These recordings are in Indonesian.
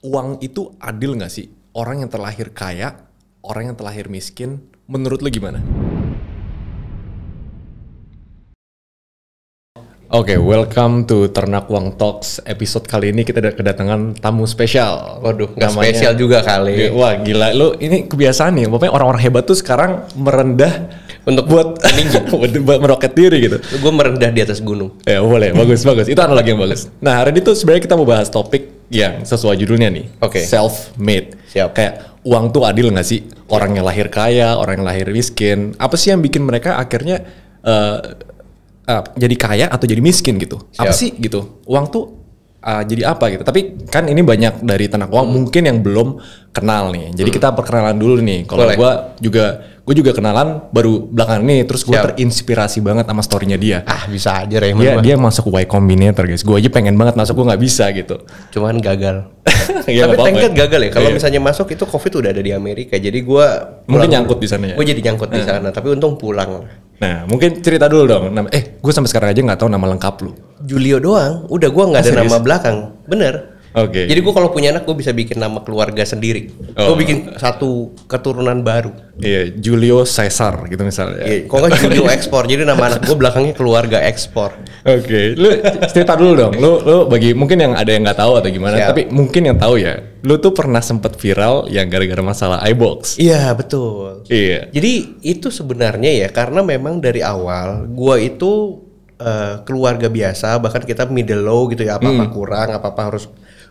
uang itu adil nggak sih? Orang yang terlahir kaya, orang yang terlahir miskin, menurut lo gimana? Oke, okay, welcome to Ternak Uang Talks. Episode kali ini kita ada kedatangan tamu spesial. Waduh, gak namanya, spesial juga kali. Iya, wah, gila. Lu ini kebiasaan nih. Pokoknya orang-orang hebat tuh sekarang merendah untuk buat buat meroket diri gitu. Gue merendah di atas gunung. Ya boleh, bagus bagus. Itu analogi yang bagus. Nah hari ini tuh sebenarnya kita mau bahas topik yang sesuai judulnya nih. Oke. Okay. Self made. Siap. Kayak uang tuh adil nggak sih? Orang yang lahir kaya, orang yang lahir miskin. Apa sih yang bikin mereka akhirnya uh, uh, jadi kaya atau jadi miskin gitu? Siap. Apa sih gitu? Uang tuh uh, jadi apa gitu. Tapi kan ini banyak dari tenak uang hmm. mungkin yang belum kenal nih. Jadi hmm. kita perkenalan dulu nih. Kalau gue juga gue juga kenalan baru belakangan ini terus gue terinspirasi banget sama storynya dia ah bisa aja Raymond dia, dia masuk Y Combinator guys gue aja pengen banget masuk gue nggak bisa gitu cuman gagal ya, tapi tingkat gagal ya kalau yeah. misalnya masuk itu covid udah ada di Amerika jadi gue mungkin nyangkut di sana ya gue jadi nyangkut di nah. sana tapi untung pulang nah mungkin cerita dulu dong eh gue sampai sekarang aja nggak tahu nama lengkap lu Julio doang udah gue nggak ada ah, nama belakang bener Oke. Okay. Jadi gue kalau punya anak gue bisa bikin nama keluarga sendiri. Oh. Gue bikin satu keturunan baru. Iya, yeah, Julio Caesar gitu misalnya. Iya, yeah, kok nggak Julio Ekspor. Jadi nama anak gue belakangnya keluarga Ekspor. Oke, okay. lu cerita dulu dong. Lu lu bagi mungkin yang ada yang nggak tahu atau gimana, Siap. tapi mungkin yang tahu ya. Lu tuh pernah sempet viral yang gara-gara masalah iBox. Iya, yeah, betul. Iya. Yeah. Jadi itu sebenarnya ya karena memang dari awal gue itu Uh, keluarga biasa bahkan kita middle low gitu ya apa apa hmm. kurang apa apa harus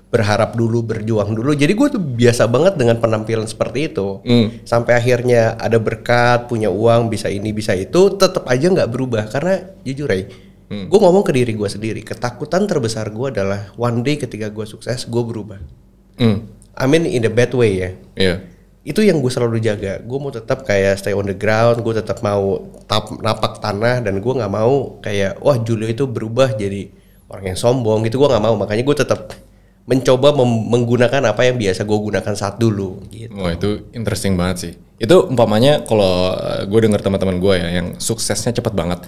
berharap dulu berjuang dulu jadi gue tuh biasa banget dengan penampilan seperti itu mm. sampai akhirnya ada berkat punya uang bisa ini bisa itu tetap aja nggak berubah karena jujur Ray mm. gue ngomong ke diri gue sendiri ketakutan terbesar gue adalah one day ketika gue sukses gue berubah mm. I mean in the bad way ya yeah. itu yang gue selalu jaga gue mau tetap kayak stay on the ground gue tetap mau tap, napak tanah dan gue nggak mau kayak wah Julio itu berubah jadi orang yang sombong gitu gue nggak mau makanya gue tetap mencoba menggunakan apa yang biasa gue gunakan saat dulu gitu. oh, itu interesting banget sih. Itu umpamanya kalau eh, gue dengar teman-teman gue ya yang suksesnya cepat banget,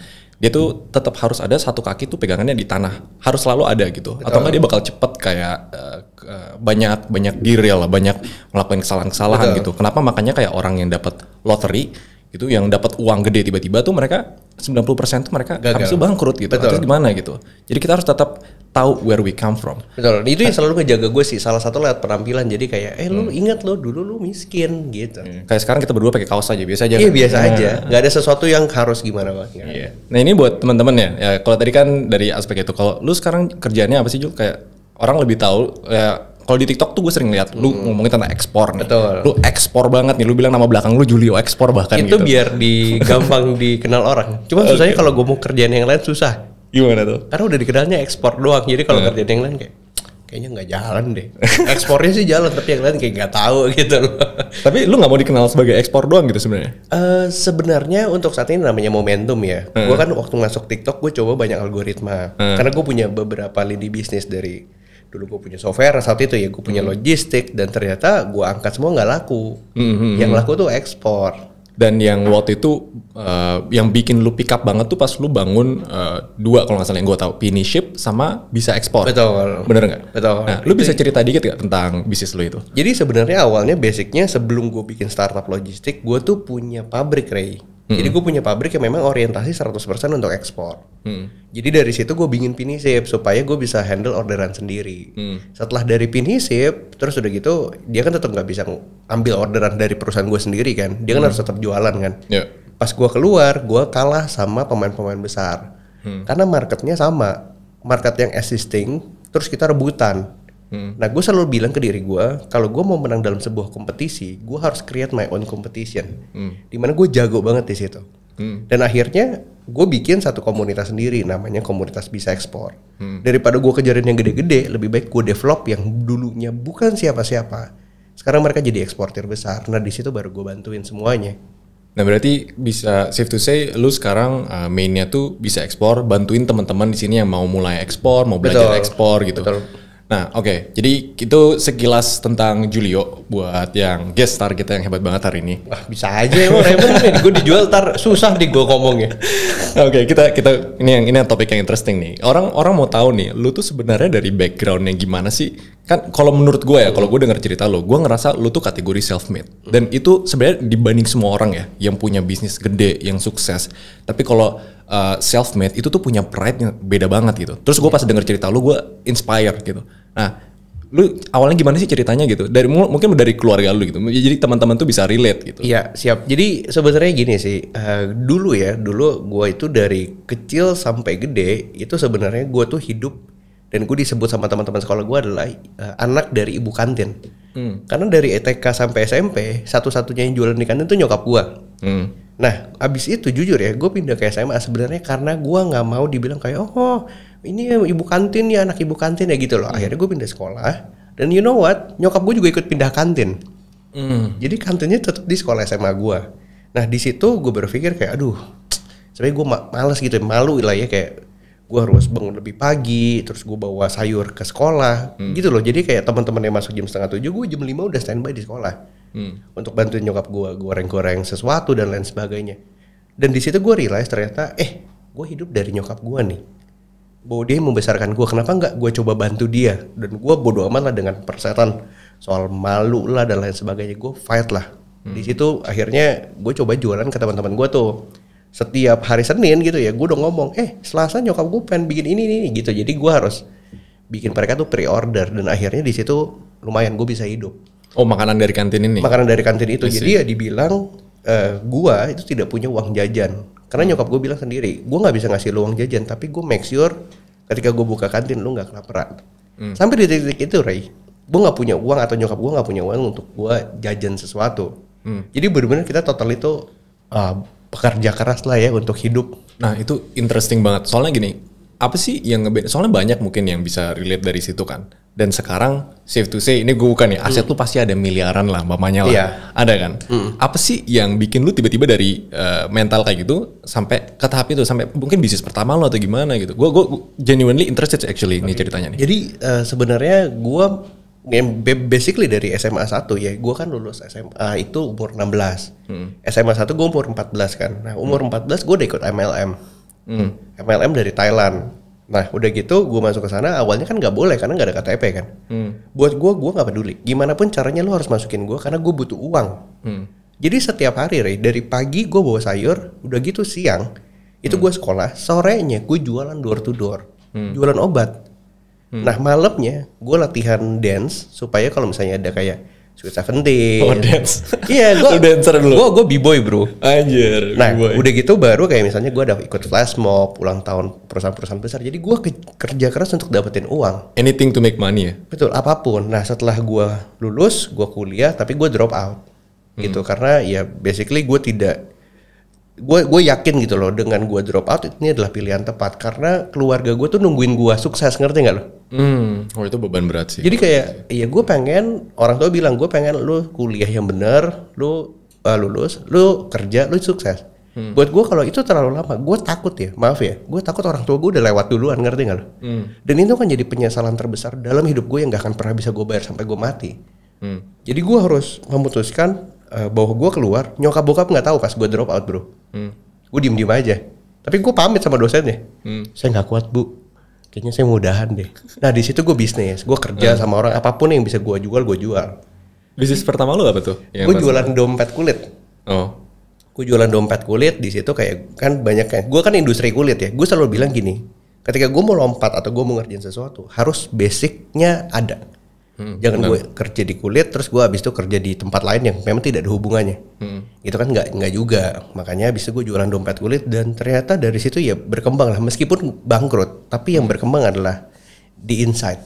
dia tuh tetap harus ada satu kaki tuh pegangannya di tanah, harus selalu ada gitu. Betul. Atau enggak dia bakal cepet kayak uh, uh, banyak banyak dirial, banyak melakukan kesalahan-kesalahan gitu. Kenapa makanya kayak orang yang dapat lottery. itu yang dapat uang gede tiba-tiba tuh mereka 90% tuh mereka Gagal. habis itu bangkrut gitu. Betul. Terus gimana gitu. Jadi kita harus tetap tahu where we come from. Betul. Itu yang selalu ngejaga gue sih. Salah satu lihat penampilan. Jadi kayak, eh lu hmm. ingat lo dulu lu miskin gitu. Hmm. Kayak sekarang kita berdua pakai kaos aja biasa aja. Iya kan? biasa nah. aja. Gak ada sesuatu yang harus gimana banget. Iya. Nah ini buat teman-teman ya. ya kalau tadi kan dari aspek itu. Kalau lu sekarang kerjanya apa sih Jul? Kayak orang lebih tahu. Ya, kalau di TikTok tuh gue sering lihat lu hmm. ngomongin tentang ekspor nih. Betul. Lu ekspor banget nih. Lu bilang nama belakang lu Julio ekspor bahkan Itu gitu. biar di gampang dikenal orang. Cuma susahnya ya. kalau gue mau kerjaan yang lain susah. Gimana tuh? Karena udah dikenalnya ekspor doang. Jadi kalau kerja iya. yang lain kayak kayaknya nggak jalan deh. Ekspornya sih jalan, tapi yang lain kayak nggak tahu gitu loh. Tapi lu nggak mau dikenal sebagai ekspor doang gitu sebenarnya? Uh, sebenarnya untuk saat ini namanya momentum ya. Uh. Gue kan waktu masuk TikTok gue coba banyak algoritma. Uh. Karena gue punya beberapa lini bisnis dari dulu gue punya software saat itu ya gue punya hmm. logistik dan ternyata gue angkat semua nggak laku. Hmm, hmm, yang hmm. laku tuh ekspor dan yang waktu itu uh, yang bikin lu pick up banget tuh pas lu bangun uh, dua kalau nggak salah yang gue tahu Pini Ship sama bisa ekspor betul bener nggak betul nah lu bisa cerita dikit nggak tentang bisnis lu itu jadi sebenarnya awalnya basicnya sebelum gue bikin startup logistik gue tuh punya pabrik Ray Hmm. Jadi gue punya pabrik yang memang orientasi 100% untuk ekspor. Hmm. Jadi dari situ gue bingin pinisip supaya gue bisa handle orderan sendiri. Hmm. Setelah dari pinisip, terus udah gitu dia kan tetap nggak bisa ambil orderan dari perusahaan gue sendiri kan. Dia kan mm. harus tetap jualan kan. Yeah. Pas gue keluar, gue kalah sama pemain-pemain besar. Hmm. Karena marketnya sama. Market yang existing, terus kita rebutan. Hmm. Nah, gue selalu bilang ke diri gue, kalau gue mau menang dalam sebuah kompetisi, gue harus create my own competition. Hmm. Dimana gue jago banget di situ. Hmm. Dan akhirnya gue bikin satu komunitas sendiri, namanya komunitas bisa ekspor. Hmm. Daripada gue kejarin yang gede-gede, lebih baik gue develop yang dulunya bukan siapa-siapa. Sekarang mereka jadi eksportir besar. Nah, di situ baru gue bantuin semuanya. Nah berarti bisa safe to say lu sekarang uh, mainnya tuh bisa ekspor, bantuin teman-teman di sini yang mau mulai ekspor, mau belajar ekspor gitu. Betul. Nah, oke. Okay. Jadi itu sekilas tentang Julio buat yang guest star kita yang hebat banget hari ini. Wah, bisa aja emang Raymond nih. Gue dijual tar susah di gue ya oke, okay, kita kita ini yang ini yang topik yang interesting nih. Orang orang mau tahu nih, lu tuh sebenarnya dari background yang gimana sih? Kan kalau menurut gue ya, kalau gue dengar cerita lo, gue ngerasa lu tuh kategori self made. Dan itu sebenarnya dibanding semua orang ya yang punya bisnis gede, yang sukses. Tapi kalau Eh, self made itu tuh punya pride yang beda banget gitu. Terus gue pas denger cerita lu gue inspire gitu. Nah lu awalnya gimana sih ceritanya gitu dari mungkin dari keluarga lu gitu jadi teman-teman tuh bisa relate gitu iya siap jadi sebenarnya gini sih uh, dulu ya dulu gue itu dari kecil sampai gede itu sebenarnya gue tuh hidup dan gue disebut sama teman-teman sekolah gue adalah uh, anak dari ibu kantin Hmm. Karena dari ETK sampai SMP, satu-satunya yang jualan di kantin itu nyokap gua. Hmm. Nah, abis itu jujur ya, gue pindah ke SMA sebenarnya karena gue nggak mau dibilang kayak, oh, oh ini ibu kantin ya, anak ibu kantin ya gitu loh. Hmm. Akhirnya gue pindah sekolah, dan you know what, nyokap gue juga ikut pindah kantin. Hmm. Jadi kantinnya tetap di sekolah SMA gue. Nah, di situ gue berpikir kayak, aduh, sebenernya gue ma males gitu, malu lah ya kayak gue harus bangun lebih pagi terus gue bawa sayur ke sekolah hmm. gitu loh jadi kayak teman-teman yang masuk jam setengah tujuh gue jam lima udah standby di sekolah hmm. untuk bantuin nyokap gue goreng-goreng sesuatu dan lain sebagainya dan di situ gue realize ternyata eh gue hidup dari nyokap gue nih bahwa dia membesarkan gue kenapa nggak gue coba bantu dia dan gue bodoh amat lah dengan persetan soal malu lah dan lain sebagainya gue fight lah hmm. di situ akhirnya gue coba jualan ke teman-teman gue tuh setiap hari Senin gitu ya gue udah ngomong eh Selasa nyokap gue pengen bikin ini nih gitu jadi gue harus bikin mereka tuh pre-order dan akhirnya di situ lumayan gue bisa hidup oh makanan dari kantin ini makanan dari kantin itu Isi. jadi ya dibilang uh, eh, gue itu tidak punya uang jajan karena nyokap gue bilang sendiri gue nggak bisa ngasih lu uang jajan tapi gue make sure ketika gue buka kantin lu nggak kelaparan hmm. sampai di titik itu Ray gue nggak punya uang atau nyokap gue nggak punya uang untuk gue jajan sesuatu hmm. jadi benar-benar kita total itu uh, ah, pekerja keras lah ya untuk hidup. Nah itu interesting banget. Soalnya gini, apa sih yang ngebeda? Soalnya banyak mungkin yang bisa relate dari situ kan. Dan sekarang safe to say ini gue bukan ya aset hmm. lu pasti ada miliaran lah, mamanya lah, iya. ada kan. Hmm. Apa sih yang bikin lu tiba-tiba dari uh, mental kayak gitu sampai ke tahap itu sampai mungkin bisnis pertama lu atau gimana gitu? Gue gue genuinely interested actually okay. ini ceritanya nih. Jadi uh, sebenarnya gue basically dari SMA 1 ya gue kan lulus SMA ah, itu umur 16 hmm. SMA 1 gue umur 14 kan nah umur hmm. 14 gue udah ikut MLM hmm. MLM dari Thailand nah udah gitu gue masuk ke sana awalnya kan nggak boleh karena nggak ada KTP kan hmm. buat gue gue nggak peduli gimana pun caranya lo harus masukin gue karena gue butuh uang hmm. jadi setiap hari Ray, dari pagi gue bawa sayur udah gitu siang itu hmm. gue sekolah sorenya gue jualan door to door hmm. jualan obat Hmm. Nah malamnya gue latihan dance supaya kalau misalnya ada kayak Sweet Seventeen. Oh dance. Iya gue. dancer dulu. Gue gue b-boy bro. Anjir. Nah udah gitu baru kayak misalnya gue ada ikut flash mob ulang tahun perusahaan-perusahaan besar. Jadi gue kerja keras untuk dapetin uang. Anything to make money ya. Betul apapun. Nah setelah gue lulus gue kuliah tapi gue drop out gitu, hmm. gitu karena ya basically gue tidak gue gue yakin gitu loh dengan gue drop out ini adalah pilihan tepat karena keluarga gue tuh nungguin gue sukses ngerti nggak lo? Hmm, oh itu beban berat sih. Jadi kayak iya gue pengen orang tua bilang gue pengen lo kuliah yang bener, lo uh, eh, lulus, lu kerja, lo sukses. Hmm. Buat gue kalau itu terlalu lama, gue takut ya, maaf ya, gue takut orang tua gue udah lewat duluan ngerti nggak lo? Hmm. Dan itu kan jadi penyesalan terbesar dalam hidup gue yang gak akan pernah bisa gue bayar sampai gue mati. Hmm. Jadi gue harus memutuskan uh, eh, bahwa gue keluar nyokap bokap nggak tahu pas gue drop out bro hmm. gue diem diem aja tapi gue pamit sama dosennya hmm. saya nggak kuat bu kayaknya saya mudahan deh nah di situ gue bisnis gue kerja hmm. sama orang apapun yang bisa gue jual gue jual bisnis pertama lo apa tuh gue jualan dompet kulit oh gue jualan dompet kulit di situ kayak kan banyak kan gue kan industri kulit ya gue selalu bilang gini ketika gue mau lompat atau gue mau ngerjain sesuatu harus basicnya ada Hmm, Jangan gue kerja di kulit terus gue abis itu kerja di tempat lain yang memang tidak ada hubungannya. Hmm. Itu kan nggak nggak juga. Makanya abis itu gue jualan dompet kulit dan ternyata dari situ ya berkembang lah meskipun bangkrut, tapi yang berkembang adalah di insight.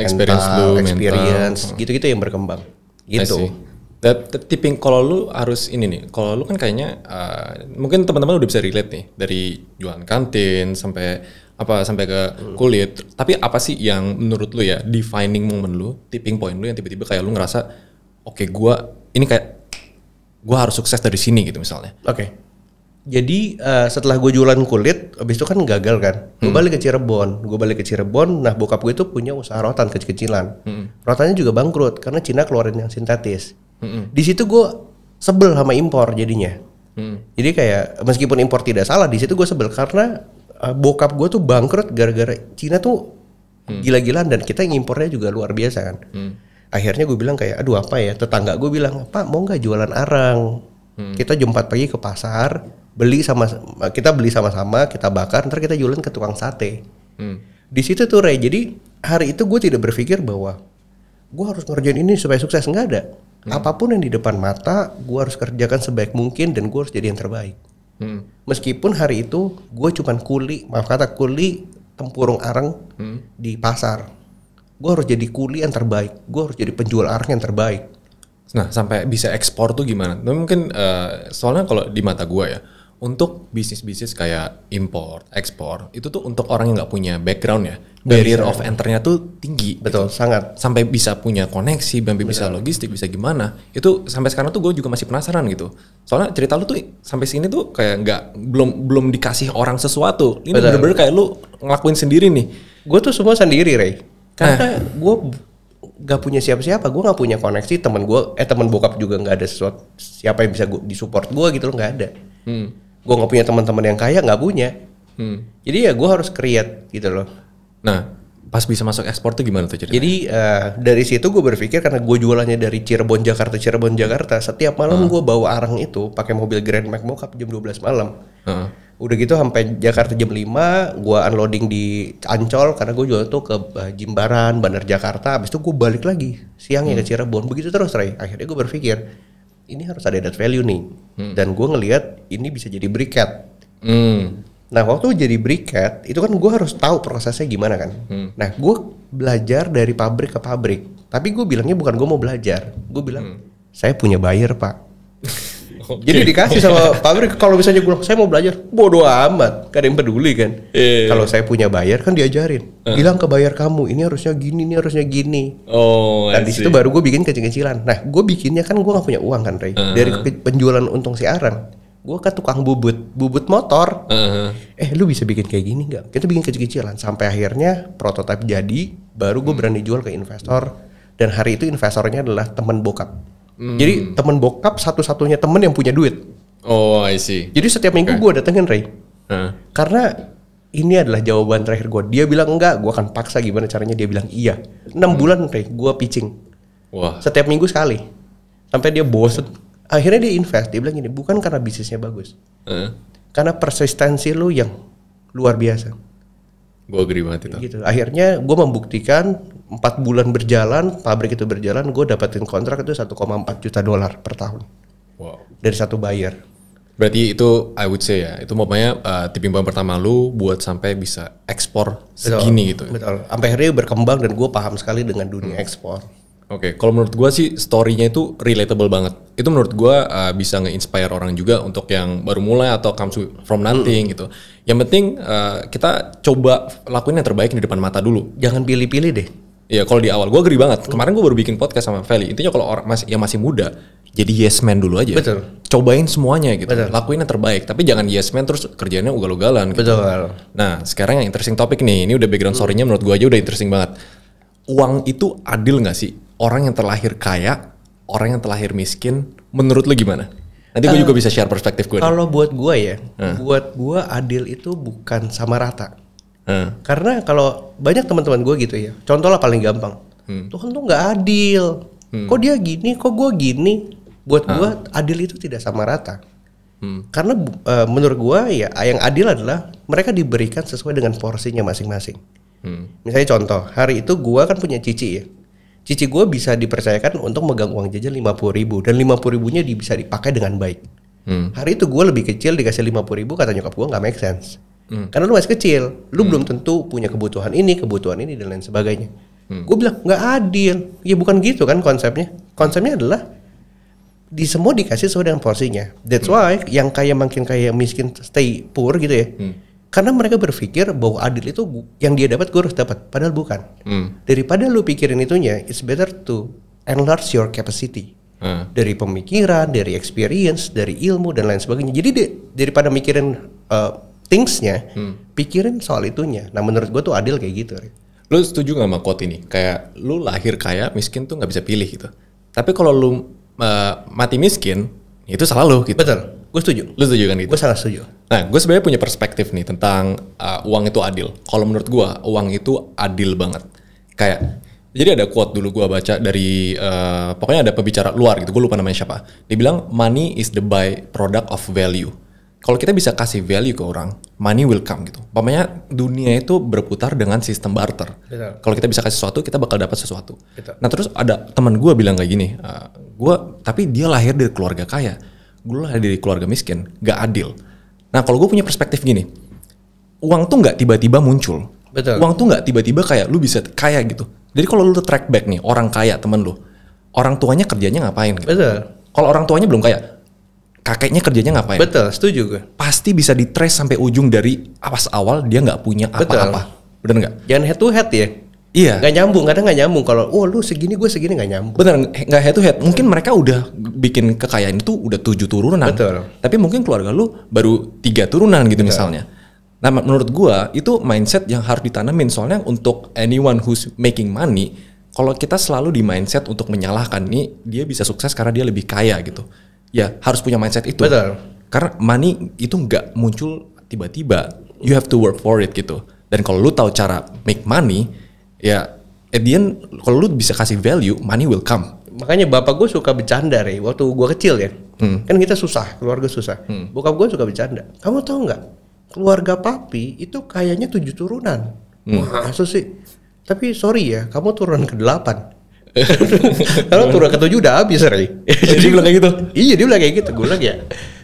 Experience lu, experience hmm. gitu-gitu yang berkembang. Gitu. tapi Tipping kalau lu harus ini nih, kalau lu kan kayaknya uh, mungkin teman-teman udah bisa relate nih dari jualan kantin sampai apa sampai ke kulit. Hmm. Tapi apa sih yang menurut lu ya defining moment lu, tipping point lu yang tiba-tiba kayak lu ngerasa oke okay, gua ini kayak gua harus sukses dari sini gitu misalnya. Oke. Okay. Jadi uh, setelah gue jualan kulit, abis itu kan gagal kan. Gue hmm. balik ke Cirebon, gue balik ke Cirebon. Nah bokap gue itu punya usaha rotan kecil-kecilan. Hmm. Rotannya juga bangkrut karena Cina keluarin yang sintetis. Hmm. Di situ gue sebel sama impor jadinya. Hmm. Jadi kayak meskipun impor tidak salah, di situ gue sebel karena Eh, bokap gue tuh bangkrut gara-gara Cina tuh hmm. gila-gilaan dan kita yang impornya juga luar biasa kan. Hmm. Akhirnya gue bilang kayak, aduh apa ya? Tetangga gue bilang, Pak mau nggak jualan arang? Hmm. Kita jempat pagi ke pasar, beli sama kita beli sama-sama, kita bakar, ntar kita jualan ke tukang sate. Hmm. Di situ tuh Ray, jadi hari itu gue tidak berpikir bahwa gue harus ngerjain ini supaya sukses nggak ada. Hmm. Apapun yang di depan mata, gue harus kerjakan sebaik mungkin dan gue harus jadi yang terbaik hmm. meskipun hari itu gue cuman kuli maaf kata kuli tempurung arang hmm. di pasar gue harus jadi kuli yang terbaik gue harus jadi penjual arang yang terbaik nah sampai bisa ekspor tuh gimana nah, mungkin uh, soalnya kalau di mata gue ya untuk bisnis-bisnis kayak import, ekspor itu tuh untuk orang yang nggak punya background ya barrier of ya. enternya tuh tinggi gitu. betul gitu. sangat sampai bisa punya koneksi sampai bisa logistik bisa gimana itu sampai sekarang tuh gue juga masih penasaran gitu soalnya cerita lu tuh sampai sini tuh kayak nggak belum belum dikasih orang sesuatu ini bener-bener kayak lu ngelakuin sendiri nih gue tuh semua sendiri Ray karena eh. gue gak punya siapa-siapa gue gak punya koneksi teman gue eh teman bokap juga nggak ada sesuatu siapa yang bisa gua, disupport gue gitu loh nggak ada hmm gue nggak punya teman-teman yang kaya nggak punya hmm. jadi ya gue harus create gitu loh nah pas bisa masuk ekspor tuh gimana tuh ceritanya? Jadi uh, dari situ gue berpikir karena gue jualannya dari Cirebon Jakarta Cirebon Jakarta setiap malam uh. gue bawa arang itu pakai mobil Grand Max Mokap jam 12 malam. Uh. Udah gitu sampai Jakarta jam 5 gue unloading di Ancol karena gue jual tuh ke eh, Jimbaran, Bandar Jakarta. abis itu gue balik lagi siangnya hmm. ke Cirebon. Begitu terus Ray. Akhirnya gue berpikir ini harus ada added value nih hmm. dan gue ngelihat ini bisa jadi briket. Hmm. Nah waktu jadi briket itu kan gue harus tahu prosesnya gimana kan. Hmm. Nah gue belajar dari pabrik ke pabrik. Tapi gue bilangnya bukan gue mau belajar. Gue bilang hmm. saya punya buyer pak. Jadi dikasih sama pabrik kalau misalnya gue saya mau belajar, bodoh amat, gak ada yang peduli kan. Yeah. Kalau saya punya bayar kan diajarin, uh. bilang ke bayar kamu ini harusnya gini, ini harusnya gini. Oh. Dan di situ baru gue bikin kecil-kecilan. Nah, gue bikinnya kan gue gak punya uang kan, Ray. Uh. Dari penjualan untung si siaran, gue ke tukang bubut, bubut motor. Uh. Eh, lu bisa bikin kayak gini nggak? Kita bikin kecil-kecilan sampai akhirnya prototipe jadi, baru gue berani jual ke investor. Dan hari itu investornya adalah temen bokap. Hmm. Jadi temen bokap satu-satunya temen yang punya duit. Oh, I see. Jadi setiap minggu okay. gue datengin Ray. Huh. Karena ini adalah jawaban terakhir gue. Dia bilang enggak, gue akan paksa gimana caranya. Dia bilang iya. 6 hmm. bulan Ray, gue pitching. Wah. Setiap minggu sekali. Sampai dia bosen. Akhirnya dia invest. Dia bilang gini, bukan karena bisnisnya bagus. Uh. Karena persistensi lu yang luar biasa. Gue agree banget itu. Gitu. Akhirnya gue membuktikan empat bulan berjalan, pabrik itu berjalan, gue dapetin kontrak itu 1,4 juta dolar per tahun. Wow. Dari satu buyer. Berarti itu I would say ya, itu maksudnya uh, eh, tipping point pertama lu buat sampai bisa ekspor segini betul, gitu. Ya? Betul. Sampai akhirnya berkembang dan gue paham sekali dengan dunia hmm. ekspor. Oke, okay. kalau menurut gue sih story-nya itu relatable banget. Itu menurut gue uh, bisa nge-inspire orang juga untuk yang baru mulai atau comes from nothing mm. gitu. Yang penting uh, kita coba lakuin yang terbaik di depan mata dulu. Jangan pilih-pilih deh. Ya kalau di awal gue geri banget. Kemarin gue baru bikin podcast sama Feli. Intinya kalau orang masih yang masih muda, jadi yes man dulu aja. Betul. Cobain semuanya gitu. Betul. Lakuin yang terbaik, tapi jangan yes man terus kerjanya ugal-ugalan gitu. Betul. Nah, sekarang yang interesting topik nih. Ini udah background storynya nya menurut gue aja udah interesting banget. Uang itu adil gak sih? Orang yang terlahir kaya, orang yang terlahir miskin, menurut lo gimana? Nanti gue uh, juga bisa share perspektif gue. Kalau buat gue ya, uh. buat gue adil itu bukan sama rata. Uh. Karena kalau banyak teman-teman gue gitu ya, contoh lah paling gampang. Hmm. Tuhan tuh nggak adil. Hmm. Kok dia gini, kok gue gini. Buat uh. Ah. gue adil itu tidak sama rata. Hmm. Karena uh, menurut gue ya yang adil adalah mereka diberikan sesuai dengan porsinya masing-masing. Hmm. Misalnya contoh, hari itu gue kan punya cici ya cici gue bisa dipercayakan untuk megang uang jajan lima puluh ribu dan lima puluh ribunya bisa dipakai dengan baik. Hmm. Hari itu gue lebih kecil dikasih lima puluh ribu kata nyokap gue nggak make sense. Hmm. Karena lu masih kecil, lu hmm. belum tentu punya kebutuhan ini, kebutuhan ini dan lain sebagainya. Hmm. Gue bilang nggak adil, ya bukan gitu kan konsepnya. Konsepnya adalah di semua dikasih sesuai dengan porsinya. That's hmm. why yang kaya makin kaya yang miskin stay poor gitu ya. Hmm karena mereka berpikir bahwa adil itu yang dia dapat gue harus dapat padahal bukan hmm. daripada lu pikirin itunya it's better to enlarge your capacity hmm. dari pemikiran dari experience dari ilmu dan lain sebagainya jadi di, daripada mikirin uh, thingsnya hmm. pikirin soal itunya nah menurut gue tuh adil kayak gitu lu setuju gak sama quote ini kayak lu lahir kaya miskin tuh nggak bisa pilih gitu tapi kalau lu uh, mati miskin itu salah lu gitu betul Gue setuju. Lu setuju kan gitu? Gue sangat setuju. Nah, gue sebenarnya punya perspektif nih tentang uh, uang itu adil. Kalau menurut gue, uang itu adil banget. Kayak jadi ada quote dulu gue baca dari uh, pokoknya ada pembicara luar gitu. Gue lupa namanya siapa. Dia bilang, money is the by product of value. Kalau kita bisa kasih value ke orang, money will come gitu. Pokoknya dunia itu berputar dengan sistem barter. Kalau kita bisa kasih sesuatu, kita bakal dapat sesuatu. Betul. Nah terus ada teman gue bilang kayak gini, uh, gue tapi dia lahir dari keluarga kaya gue lahir dari keluarga miskin, gak adil. Nah kalau gue punya perspektif gini, uang tuh gak tiba-tiba muncul. Betul. Uang tuh gak tiba-tiba kayak lu bisa kaya gitu. Jadi kalau lu track back nih orang kaya temen lu, orang tuanya kerjanya ngapain? Gitu. Betul. Kalau orang tuanya belum kaya, kakeknya kerjanya ngapain? Betul, setuju gue. Pasti bisa di trace sampai ujung dari awas awal dia gak punya apa-apa. Bener nggak? Jangan head to head ya. Iya. Gak nyambung, kadang gak nyambung. Kalau, oh lu segini, gue segini gak nyambung. Bener, gak head to head. Mungkin mereka udah bikin kekayaan itu udah tujuh turunan. Betul. Tapi mungkin keluarga lu baru tiga turunan gitu Betul. misalnya. Nah menurut gue itu mindset yang harus ditanamin. Soalnya untuk anyone who's making money, kalau kita selalu di mindset untuk menyalahkan nih dia bisa sukses karena dia lebih kaya gitu. Ya harus punya mindset itu. Betul. Karena money itu nggak muncul tiba-tiba. You have to work for it gitu. Dan kalau lu tahu cara make money, ya at the end kalau lu bisa kasih value money will come makanya bapak gue suka bercanda rey waktu gue kecil ya hmm. kan kita susah keluarga susah hmm. bokap gue suka bercanda kamu tahu nggak keluarga papi itu kayaknya tujuh turunan hmm. masa sih tapi sorry ya kamu turun ke delapan kalau turun ke tujuh udah habis rey jadi bilang kayak gitu iya dia bilang kayak gitu gue lagi ya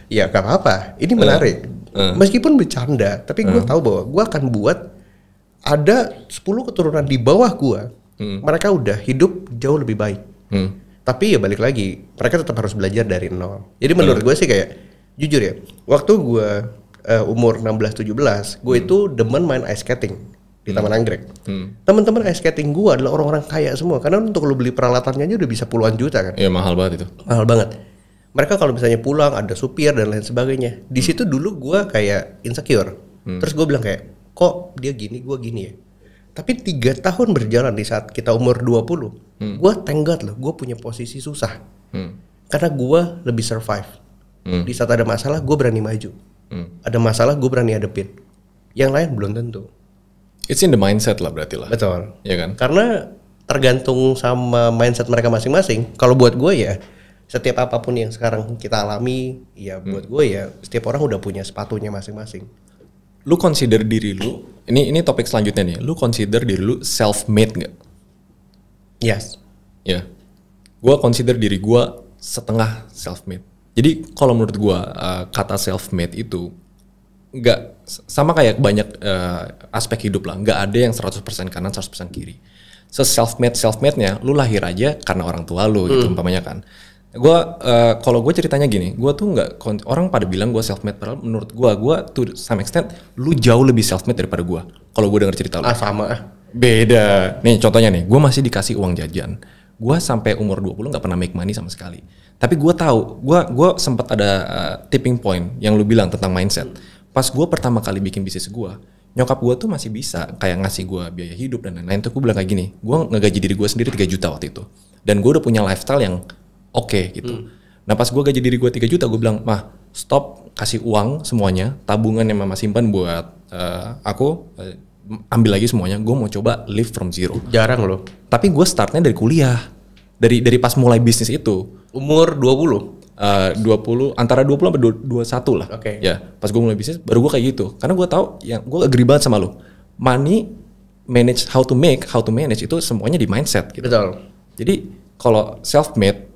ya gak apa-apa ini menarik uh. Uh. meskipun bercanda tapi gue uh. tahu bahwa gue akan buat ada 10 keturunan di bawah gua, hmm. mereka udah hidup jauh lebih baik. Hmm. Tapi ya balik lagi, mereka tetap harus belajar dari nol. Jadi menurut hmm. gue sih kayak jujur ya, waktu gua uh, umur 16-17, gue hmm. itu demen main ice skating di hmm. Taman Anggrek. Hmm. Teman-teman ice skating gua adalah orang-orang kaya semua, karena untuk lo beli peralatannya aja udah bisa puluhan juta kan. Iya mahal banget itu. Mahal banget. Mereka kalau misalnya pulang ada supir dan lain sebagainya. Di situ dulu gua kayak insecure. Hmm. Terus gue bilang kayak kok dia gini gue gini ya tapi tiga tahun berjalan di saat kita umur 20 hmm. gue tenggat loh gue punya posisi susah hmm. karena gue lebih survive hmm. di saat ada masalah gue berani maju hmm. ada masalah gue berani hadepin yang lain belum tentu it's in the mindset lah berarti lah betul ya kan karena tergantung sama mindset mereka masing-masing kalau buat gue ya setiap apapun yang sekarang kita alami ya hmm. buat hmm. gue ya setiap orang udah punya sepatunya masing-masing lu consider diri lu ini ini topik selanjutnya nih. Lu consider diri lu self made nggak? Yes. Ya. Yeah. Gua consider diri gue setengah self made. Jadi kalau menurut gue uh, kata self made itu nggak sama kayak banyak uh, aspek hidup lah. Nggak ada yang 100% kanan, 100% kiri. So self made self made nya lu lahir aja karena orang tua lu gitu hmm. gitu umpamanya kan gue uh, kalau gue ceritanya gini gue tuh nggak orang pada bilang gue self made padahal menurut gue gue tuh some extent lu jauh lebih self made daripada gue kalau gue denger cerita lu ah sama beda nih contohnya nih gue masih dikasih uang jajan gue sampai umur 20 nggak pernah make money sama sekali tapi gue tahu gue gue sempat ada uh, tipping point yang lu bilang tentang mindset pas gue pertama kali bikin bisnis gue nyokap gue tuh masih bisa kayak ngasih gue biaya hidup dan lain-lain tuh gue bilang kayak gini gue ngegaji diri gue sendiri 3 juta waktu itu dan gue udah punya lifestyle yang oke okay, gitu. Hmm. Nah pas gue gaji diri gue 3 juta, gue bilang, mah stop kasih uang semuanya, tabungan yang mama simpan buat uh, aku, uh, ambil lagi semuanya, gue mau coba live from zero. Jarang loh. Tapi gue startnya dari kuliah, dari dari pas mulai bisnis itu. Umur 20? Uh, 20 antara 20 sampai 21 lah. Oke. Okay. Ya, pas gue mulai bisnis baru gue kayak gitu. Karena gue tau yang gue agree banget sama lo. Money manage how to make, how to manage itu semuanya di mindset gitu. Betul. Jadi kalau self made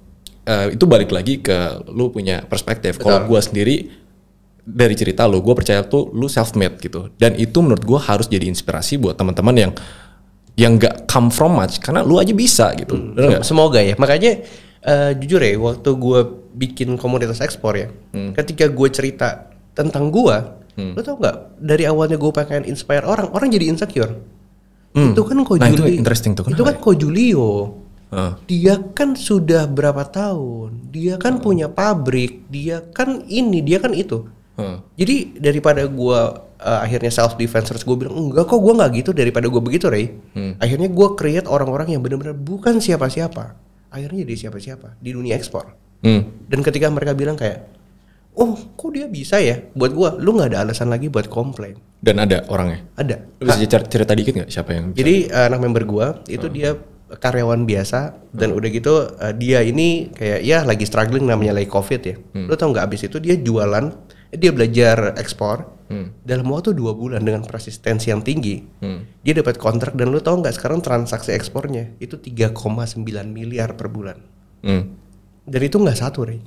Eh, itu balik lagi ke lu punya perspektif. Kalau gue sendiri dari cerita lu, gue percaya tuh lu self made gitu. Dan itu menurut gue harus jadi inspirasi buat teman-teman yang yang gak come from much karena lu aja bisa gitu. Hmm. Semoga ya. Makanya uh, jujur ya waktu gue bikin komunitas ekspor ya, hmm. ketika gue cerita tentang gue, hmm. lu tau nggak dari awalnya gue pengen inspire orang, orang jadi insecure. Hmm. Itu kan kok nah, Julio. Itu kan. itu kan kok Julio dia kan sudah berapa tahun, dia kan uh. punya pabrik, dia kan ini, dia kan itu. Uh. Jadi daripada gue uh, akhirnya self defense terus gue bilang enggak kok gue nggak gitu daripada gue begitu Ray. Hmm. Akhirnya gue create orang-orang yang benar-benar bukan siapa-siapa. Akhirnya jadi siapa-siapa di dunia ekspor. Hmm. Dan ketika mereka bilang kayak oh kok dia bisa ya buat gua lu nggak ada alasan lagi buat komplain dan ada orangnya ada lu bisa cerita dikit nggak siapa yang bisa jadi eh, anak member gua itu uh. dia karyawan biasa dan hmm. udah gitu uh, dia ini kayak ya lagi struggling namanya lagi covid ya hmm. lo tau nggak abis itu dia jualan dia belajar ekspor hmm. dalam waktu dua bulan dengan persistensi yang tinggi hmm. dia dapat kontrak dan lo tau nggak sekarang transaksi ekspornya itu 3,9 miliar per bulan hmm. dan itu nggak satu rey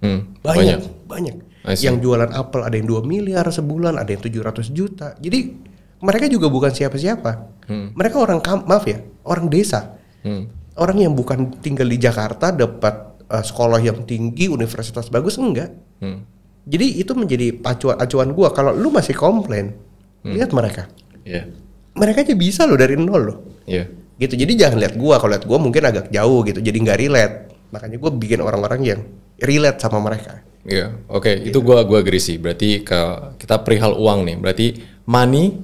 hmm. banyak banyak, banyak. yang jualan apel ada yang 2 miliar sebulan ada yang 700 juta jadi mereka juga bukan siapa-siapa hmm. mereka orang maaf ya orang desa hmm. orang yang bukan tinggal di Jakarta dapat uh, sekolah yang tinggi universitas bagus enggak hmm. jadi itu menjadi acuan acuan gue kalau lu masih komplain hmm. lihat mereka yeah. mereka aja bisa loh dari nol loh yeah. gitu jadi jangan lihat gue kalau lihat gue mungkin agak jauh gitu jadi nggak relate makanya gue bikin orang-orang yang relate sama mereka Iya, yeah, oke, okay. yeah. itu gue gua agree Berarti ke, kita perihal uang nih. Berarti money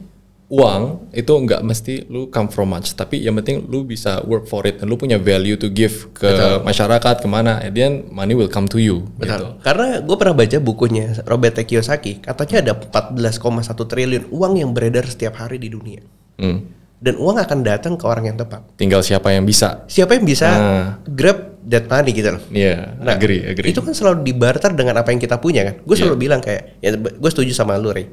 uang itu nggak mesti lu come from much tapi yang penting lu bisa work for it dan lu punya value to give ke Betul. masyarakat kemana and then money will come to you Betul. Gitu. karena gue pernah baca bukunya Robert Kiyosaki katanya ada 14,1 triliun uang yang beredar setiap hari di dunia hmm. dan uang akan datang ke orang yang tepat tinggal siapa yang bisa siapa yang bisa nah. grab that money gitu loh. Iya, yeah, nah, agree, agree. Itu kan selalu dibarter dengan apa yang kita punya kan. Gue iya. selalu yeah. bilang kayak, ya gue setuju sama lu Ray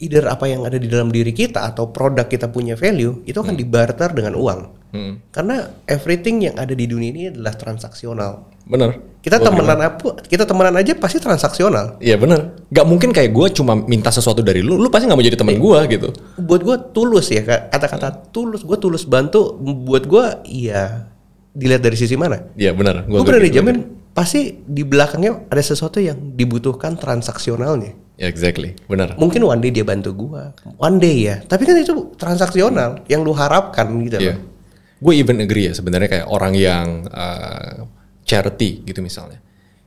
either apa yang ada di dalam diri kita atau produk kita punya value itu akan hmm. dibarter dengan uang hmm. karena everything yang ada di dunia ini adalah transaksional bener kita temenan apa kita temenan aja pasti transaksional iya bener Gak mungkin kayak gue cuma minta sesuatu dari lu lu pasti nggak mau jadi teman eh, gue gitu buat gue tulus ya kata-kata hmm. tulus gue tulus bantu buat gue iya dilihat dari sisi mana iya bener. gue berani dijamin pasti di belakangnya ada sesuatu yang dibutuhkan transaksionalnya Yeah, exactly, benar. Mungkin one day dia bantu gua, one day ya. Tapi kan itu transaksional yang lu harapkan gitu yeah. loh. Gue even agree ya sebenarnya kayak orang yang uh, charity gitu misalnya.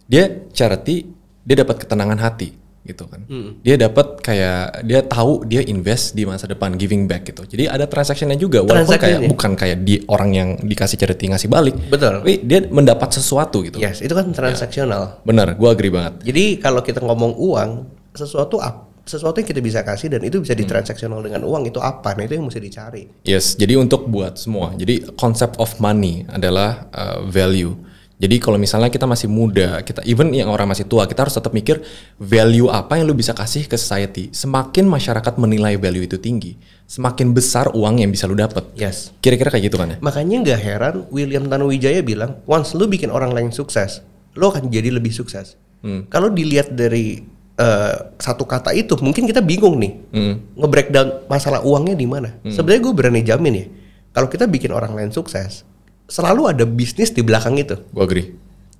Dia charity, dia dapat ketenangan hati gitu kan. Hmm. Dia dapat kayak dia tahu dia invest di masa depan giving back gitu. Jadi ada transaksinya juga walaupun kayak bukan kayak di orang yang dikasih charity ngasih balik. Betul. Tapi dia mendapat sesuatu gitu. Yes, itu kan ya. transaksional. Ya, benar, gua agree banget. Jadi kalau kita ngomong uang, sesuatu apa sesuatu yang kita bisa kasih dan itu bisa hmm. ditransaksional dengan uang itu apa nah itu yang mesti dicari yes jadi untuk buat semua jadi konsep of money adalah uh, value jadi kalau misalnya kita masih muda, kita even yang orang masih tua, kita harus tetap mikir value apa yang lu bisa kasih ke society. Semakin masyarakat menilai value itu tinggi, semakin besar uang yang bisa lu dapat. Yes. Kira-kira kayak gitu kan ya? Makanya nggak heran William Tanuwijaya bilang, once lu bikin orang lain sukses, lu akan jadi lebih sukses. Hmm. Kalau dilihat dari Uh, satu kata itu mungkin kita bingung nih mm. ngebreakdown masalah uangnya di mana. Mm. Sebenarnya gue berani jamin ya, kalau kita bikin orang lain sukses, selalu ada bisnis di belakang itu. Gue agree.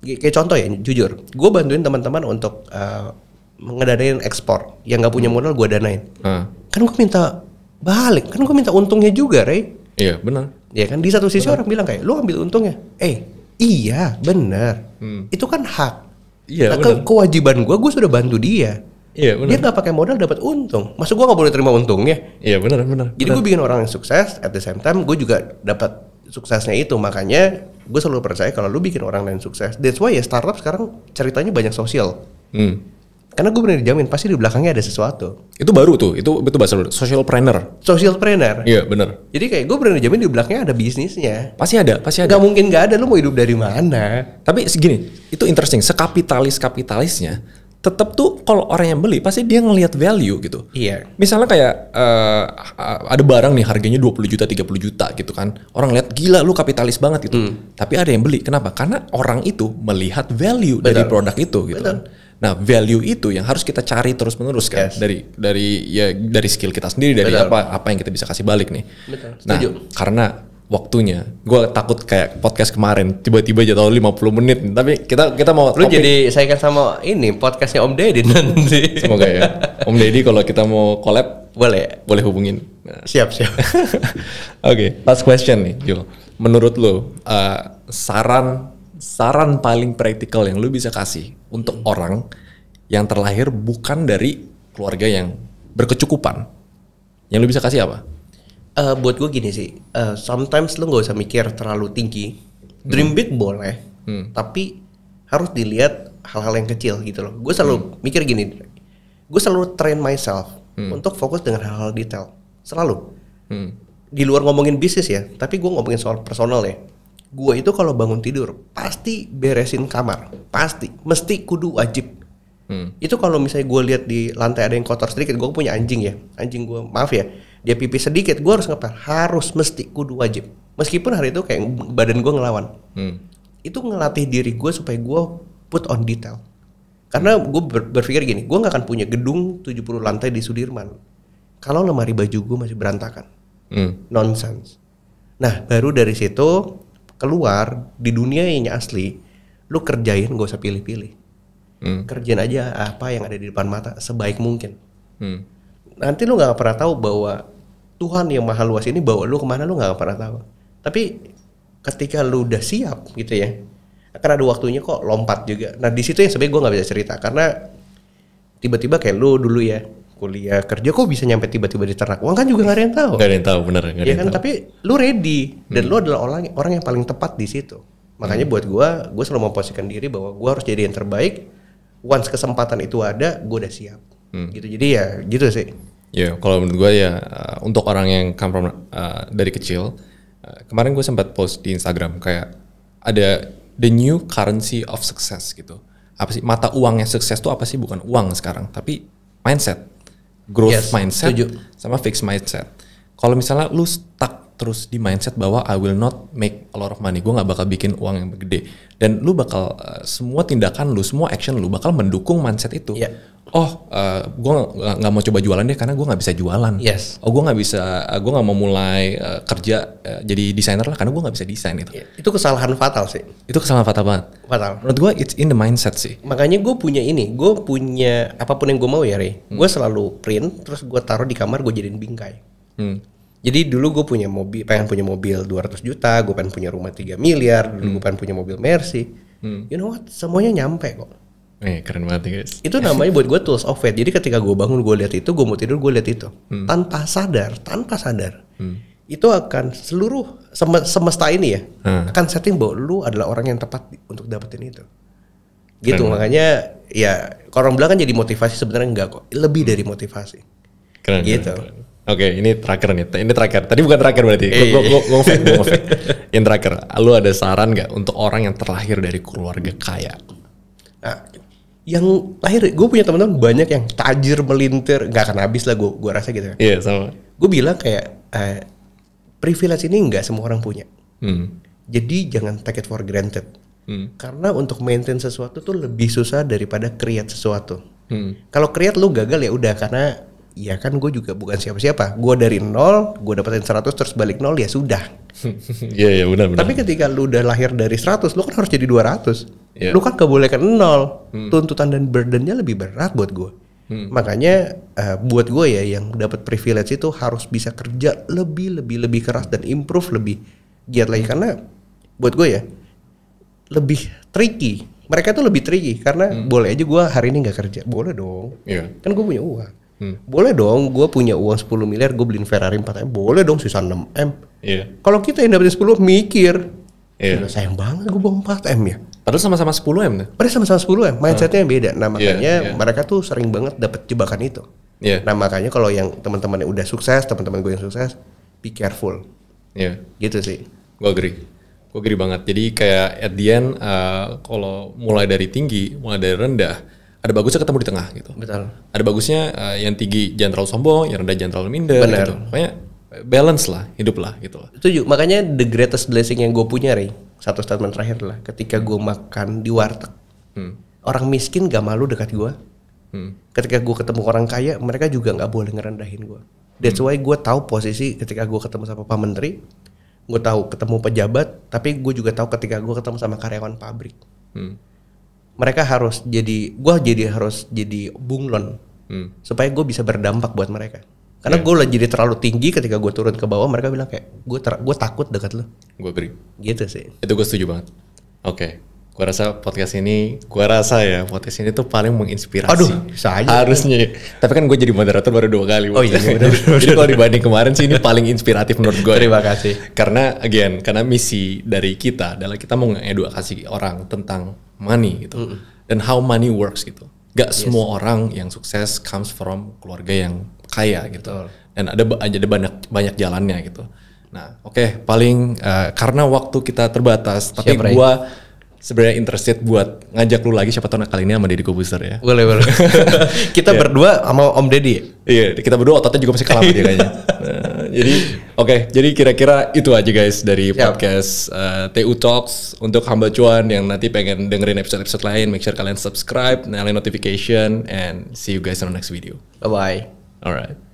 Kayak contoh ya, jujur, gue bantuin teman-teman untuk uh, eh, ngedanain ekspor yang nggak punya hmm. modal gue danain. Uh. Kan gue minta balik, kan gue minta untungnya juga, Ray. Iya benar. Ya kan di satu sisi benar. orang bilang kayak, lu ambil untungnya. Eh, iya benar. Hmm. Itu kan hak Iya. Nah, kewajiban gue, gue sudah bantu dia. Iya benar. Dia nggak pakai modal dapat untung. maksud gue nggak boleh terima untungnya. Iya benar benar. Jadi gue bikin orang yang sukses, at the same time gue juga dapat suksesnya itu. Makanya gue selalu percaya kalau lu bikin orang lain sukses. That's why ya startup sekarang ceritanya banyak sosial. Hmm. Karena gue benar dijamin pasti di belakangnya ada sesuatu. Itu baru tuh, itu itu bahasa Social planner. Social planner. Iya yeah, benar. Jadi kayak gue benar dijamin di belakangnya ada bisnisnya. Pasti ada, pasti ada. Gak mungkin gak ada. Lu mau hidup dari mana? Tapi segini, itu interesting. Sekapitalis kapitalisnya, tetap tuh kalau orang yang beli pasti dia ngelihat value gitu. Iya. Misalnya kayak uh, ada barang nih harganya 20 juta, 30 juta gitu kan. Orang lihat gila lu kapitalis banget gitu. Mm. Tapi ada yang beli. Kenapa? Karena orang itu melihat value Betul. dari produk itu gitu Betul. kan. Nah, value itu yang harus kita cari terus-menerus kan yes. dari dari ya dari skill kita sendiri dari apa apa yang kita bisa kasih balik nih. Betul. Nah, Setuju. karena waktunya. Gue takut kayak podcast kemarin tiba-tiba jatuh 50 menit. Tapi kita kita mau lu jadi saya kan sama ini podcastnya Om Deddy nanti. Semoga ya. Om Deddy kalau kita mau collab boleh boleh hubungin. Nah. Siap siap. Oke, okay, last question nih, Jul. Menurut lu uh, saran saran paling praktikal yang lu bisa kasih untuk hmm. orang yang terlahir bukan dari keluarga yang berkecukupan? Yang lu bisa kasih apa? Uh, buat gue gini sih, uh, sometimes lu gak usah mikir terlalu tinggi. Hmm. Dream big boleh, hmm. tapi harus dilihat hal-hal yang kecil gitu loh. Gue selalu hmm. mikir gini, gue selalu train myself hmm. untuk fokus dengan hal-hal detail, selalu. Hmm. Di luar ngomongin bisnis ya, tapi gue ngomongin soal personal ya gue itu kalau bangun tidur pasti beresin kamar pasti mesti kudu wajib hmm. itu kalau misalnya gue lihat di lantai ada yang kotor sedikit gue punya anjing ya anjing gue maaf ya dia pipis sedikit gue harus ngepel harus mesti kudu wajib meskipun hari itu kayak badan gue ngelawan hmm. itu ngelatih diri gue supaya gue put on detail karena gue ber berpikir gini gue nggak akan punya gedung 70 lantai di Sudirman kalau lemari baju gue masih berantakan hmm. nonsense nah baru dari situ keluar di dunia yang asli lu kerjain gak usah pilih-pilih hmm. kerjain aja apa yang ada di depan mata sebaik mungkin hmm. nanti lu nggak pernah tahu bahwa Tuhan yang maha luas ini bawa lu kemana lu nggak pernah tahu tapi ketika lu udah siap gitu ya akan ada waktunya kok lompat juga nah di situ yang sebenarnya gue nggak bisa cerita karena tiba-tiba kayak lu dulu ya kuliah kerja kok bisa nyampe tiba-tiba di ternak uang kan juga nggak ada yang tahu nggak ada yang tahu bener ya kan tahu. tapi lu ready dan hmm. lu adalah orang orang yang paling tepat di situ makanya hmm. buat gue gue selalu memposisikan diri bahwa gue harus jadi yang terbaik once kesempatan itu ada gue udah siap hmm. gitu jadi ya gitu sih ya yeah, kalau menurut gue ya uh, untuk orang yang come from uh, dari kecil uh, kemarin gue sempat post di Instagram kayak ada the new currency of success gitu apa sih mata uangnya sukses tuh apa sih bukan uang sekarang tapi mindset growth yes, mindset tujuh. sama fixed mindset. Kalau misalnya lu stuck terus di mindset bahwa I will not make a lot of money, gue nggak bakal bikin uang yang gede, dan lu bakal eh, semua tindakan lu, semua action lu bakal mendukung mindset itu. Yeah oh uh, eh, gue nggak mau coba jualan deh karena gue nggak bisa jualan yes oh gue nggak bisa eh, gue nggak mau mulai uh, kerja uh, jadi desainer lah karena gue nggak bisa desain itu iya. itu kesalahan fatal sih itu kesalahan fatal banget fatal menurut gue it's in the mindset sih makanya gue punya ini gue punya apapun yang gue mau ya re. hmm. gue selalu print terus gue taruh di kamar gue jadiin bingkai hmm. Jadi dulu gue punya mobil, pengen punya mobil 200 juta, gue pengen punya rumah 3 miliar, dulu hmm. gue pengen punya mobil Mercy. Hmm. You know what? Semuanya nyampe kok Eh, keren banget ya guys. Itu namanya buat gue tools of faith. Jadi ketika gue bangun, gue lihat itu, gue mau tidur, gue lihat itu. Hmm. Tanpa sadar, tanpa sadar. Hmm. Itu akan seluruh semesta ini ya, hmm. akan setting bahwa lu adalah orang yang tepat untuk dapetin itu. Gitu, keren. makanya ya orang bilang kan jadi motivasi sebenarnya enggak kok. Lebih hmm. dari motivasi. Keren. Gitu. Keren, keren. Oke, ini terakhir nih. Ini terakhir. Tadi bukan terakhir berarti. Gue gue gue Ini terakhir. Lu ada saran nggak untuk orang yang terlahir dari keluarga kaya? Nah, yang lahir gue punya teman-teman banyak yang tajir melintir nggak akan habis lah gue gue rasa gitu. Kan. Iya yeah, sama. Gue bilang kayak uh, privilege ini nggak semua orang punya. Hmm. Jadi jangan take it for granted. Hmm. Karena untuk maintain sesuatu tuh lebih susah daripada create sesuatu. Hmm. Kalau create lu gagal ya udah karena ya kan gue juga bukan siapa-siapa. Gue dari nol, gue dapetin 100 terus balik nol ya sudah. Iya iya benar benar. Tapi ketika lu udah lahir dari 100, lu kan harus jadi 200. Yeah. Lu kan gak nol. Hmm. Tuntutan dan burdennya lebih berat buat gue. Hmm. Makanya uh, buat gue ya yang dapat privilege itu harus bisa kerja lebih lebih lebih keras dan improve lebih giat lagi hmm. karena buat gue ya lebih tricky mereka tuh lebih tricky karena hmm. boleh aja gue hari ini nggak kerja boleh dong yeah. kan gue punya uang Hmm. Boleh dong, gue punya uang 10 miliar, gue beliin Ferrari 4M. Boleh dong, sisa 6M. Yeah. Kalau kita yang dapetin 10, mikir. Yeah. sayang banget gue bawa 4M ya. Padahal sama-sama 10M nih. Padahal sama-sama 10M, mindsetnya yang beda. Nah iya, makanya yeah, yeah. mereka tuh sering banget dapet jebakan itu. Yeah. Nah makanya kalau yang teman-teman yang udah sukses, teman-teman gue yang sukses, be careful. Yeah. Gitu sih. Gue agree. Gue agree banget. Jadi kayak at the end, uh, kalau mulai dari tinggi, mulai dari rendah, ada bagusnya ketemu di tengah gitu. Betul. Ada bagusnya uh, yang tinggi jangan terlalu sombong, yang rendah jangan terlalu minder. Benar. Gitu. Pokoknya eh, balance lah, hidup lah gitu Setuju. Makanya the greatest blessing yang gue punya, Ray, satu statement terakhir lah, ketika gue makan di warteg, hmm. orang miskin gak malu dekat gue. Hmm. Ketika gue ketemu orang kaya, mereka juga nggak boleh ngerendahin gue. That's hmm. why gue tahu posisi ketika gue ketemu sama Pak Menteri, gue tahu ketemu pejabat, tapi gue juga tahu ketika gue ketemu sama karyawan pabrik. Hmm mereka harus jadi gue jadi harus jadi bunglon hmm. supaya gue bisa berdampak buat mereka karena yeah. gue udah jadi terlalu tinggi ketika gue turun ke bawah mereka bilang kayak gue gue takut dekat lo gue beri gitu sih itu gue setuju banget oke okay gue rasa podcast ini gue rasa ya podcast ini tuh paling menginspirasi aduh bisa aja harusnya tapi kan gue jadi moderator baru dua kali oh iya jadi kalau dibanding kemarin sih ini paling inspiratif menurut gue terima kasih karena again karena misi dari kita adalah kita mau ngedukasi orang tentang money gitu mm dan how money works gitu gak yes. semua orang yang sukses comes from keluarga yang kaya gitu Betul. dan ada ada banyak banyak jalannya gitu nah oke okay, paling uh, karena waktu kita terbatas tapi gue sebenarnya interested buat ngajak lu lagi siapa tahu kali ini sama Deddy Kobuser ya. Boleh boleh. kita yeah. berdua sama Om Deddy. Iya, yeah, kita berdua ototnya juga masih kalah dia kayaknya. Nah, jadi oke, okay, jadi kira-kira itu aja guys dari podcast uh, eh, TU Talks untuk hamba cuan yang nanti pengen dengerin episode-episode lain, make sure kalian subscribe, nyalain notification and see you guys on the next video. Bye bye. Alright.